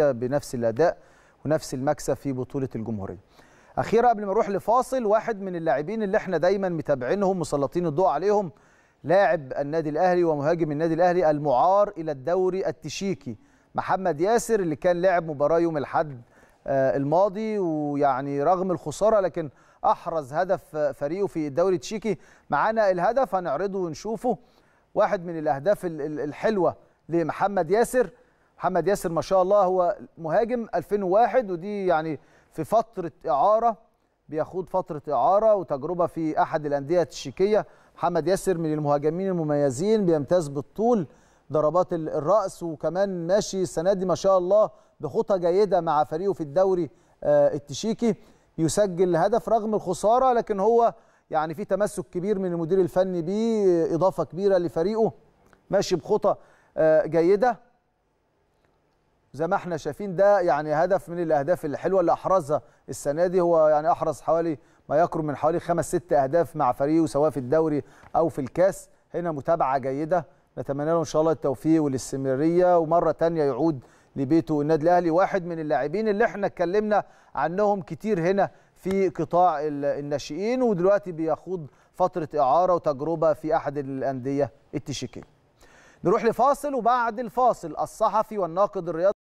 افريقيا بنفس الاداء ونفس المكسب في بطوله الجمهوريه. اخيرا قبل ما نروح لفاصل واحد من اللاعبين اللي احنا دايما متابعينهم مسلطين الضوء عليهم لاعب النادي الاهلي ومهاجم النادي الاهلي المعار الى الدوري التشيكي محمد ياسر اللي كان لعب مباراه يوم الاحد آه، الماضي ويعني رغم الخساره لكن احرز هدف فريقه في الدوري التشيكي معانا الهدف هنعرضه ونشوفه واحد من الاهداف الحلوه لمحمد ياسر محمد ياسر ما شاء الله هو مهاجم 2001 ودي يعني في فتره اعاره بيخوض فتره اعاره وتجربه في احد الانديه التشيكيه محمد ياسر من المهاجمين المميزين بيمتاز بالطول ضربات الراس وكمان ماشي السنه دي ما شاء الله بخطى جيده مع فريقه في الدوري آه، التشيكي يسجل هدف رغم الخساره لكن هو يعني في تمسك كبير من المدير الفني بيه اضافه كبيره لفريقه ماشي بخطى آه، جيده زي ما احنا شايفين ده يعني هدف من الاهداف الحلوه اللي احرزها السنه دي هو يعني احرز حوالي ما يقرب من حوالي خمس ست اهداف مع فريقه سواء في الدوري او في الكاس هنا متابعه جيده نتمنى له ان شاء الله التوفيق والاستمراريه ومره ثانيه يعود لبيته النادي الاهلي واحد من اللاعبين اللي احنا اتكلمنا عنهم كتير هنا في قطاع الناشئين ودلوقتي بيخوض فتره اعاره وتجربه في احد الانديه التشيكيه. نروح لفاصل وبعد الفاصل الصحفي والناقد الرياضي